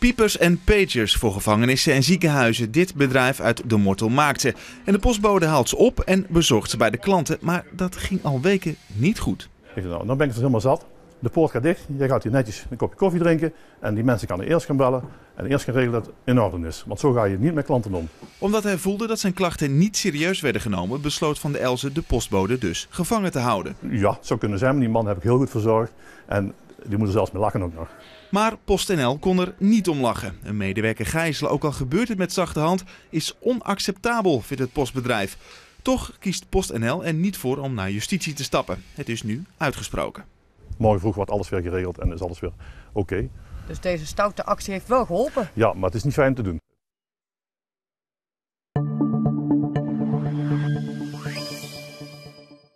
Piepers en pagers voor gevangenissen en ziekenhuizen. Dit bedrijf uit de Mortel maakte. En de postbode haalt ze op en bezorgt ze bij de klanten. Maar dat ging al weken niet goed. Nou, dan ben ik het helemaal zat. De poort gaat dicht, je gaat hier netjes een kopje koffie drinken en die mensen kan eerst gaan bellen en eerst gaan regelen dat het in orde is. Want zo ga je niet met klanten om. Omdat hij voelde dat zijn klachten niet serieus werden genomen, besloot Van de Elze de postbode dus gevangen te houden. Ja, zou kunnen zijn, maar die man heb ik heel goed verzorgd en die moeten zelfs met lachen ook nog. Maar PostNL kon er niet om lachen. Een medewerker gijzelen, ook al gebeurt het met zachte hand, is onacceptabel, vindt het postbedrijf. Toch kiest PostNL er niet voor om naar justitie te stappen. Het is nu uitgesproken. Mooi vroeg wordt alles weer geregeld en is alles weer oké. Dus deze stoute actie heeft wel geholpen? Ja, maar het is niet fijn te doen.